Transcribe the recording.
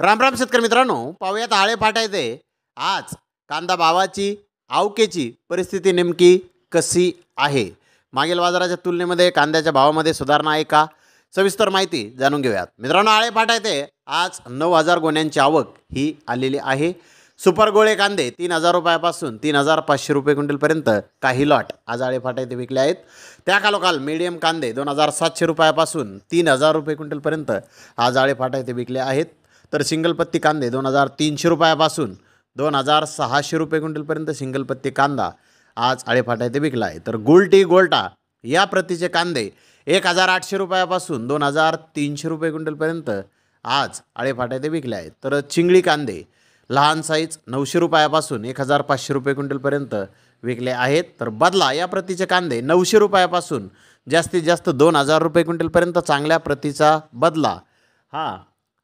राम राम शेतकरी मित्रांनो पाहूयात आळे फाटायचे आज कांदा भावाची आवकेची परिस्थिती नेमकी कशी आहे मागील बाजाराच्या तुलनेमध्ये कांद्याच्या भावामध्ये सुधारणा आहे का सविस्तर माहिती जाणून घेऊयात मित्रांनो आळे फाटायचे आज नऊ हजार गोण्यांची आवक ही आलेली आहे सुपर गोळे कांदे तीन हजार रुपयापासून तीन हजार पाचशे रुपये क्विंटलपर्यंत काही लॉट आज आळे फाटा विकले आहेत त्या कालोखाल मीडियम कांदे दोन हजार सातशे रुपयापासून तीन हजार रुपये क्विंटलपर्यंत आज आळे फाटा विकले आहेत तर सिंगलपत्ती कांदे दोन हजार तीनशे रुपयापासून दोन हजार सहाशे रुपये क्विंटलपर्यंत सिंगलपत्ती कांदा आज आळेफाटा विकला आहे तर गुलटी गोल्टा या प्रतीचे कांदे एक हजार आठशे रुपयापासून दोन हजार तीनशे रुपये क्विंटलपर्यंत आज आळेफाटा विकले आहेत तर चिंगळी कांदे लहान साईज नऊशे रुपयापासून एक हजार पाचशे रुपये क्विंटलपर्यंत विकले आहेत तर बदला या प्रतीचे कांदे नऊशे रुपयापासून जास्तीत जास्त दोन हजार रुपये क्विंटलपर्यंत चांगल्या प्रतीचा बदला हा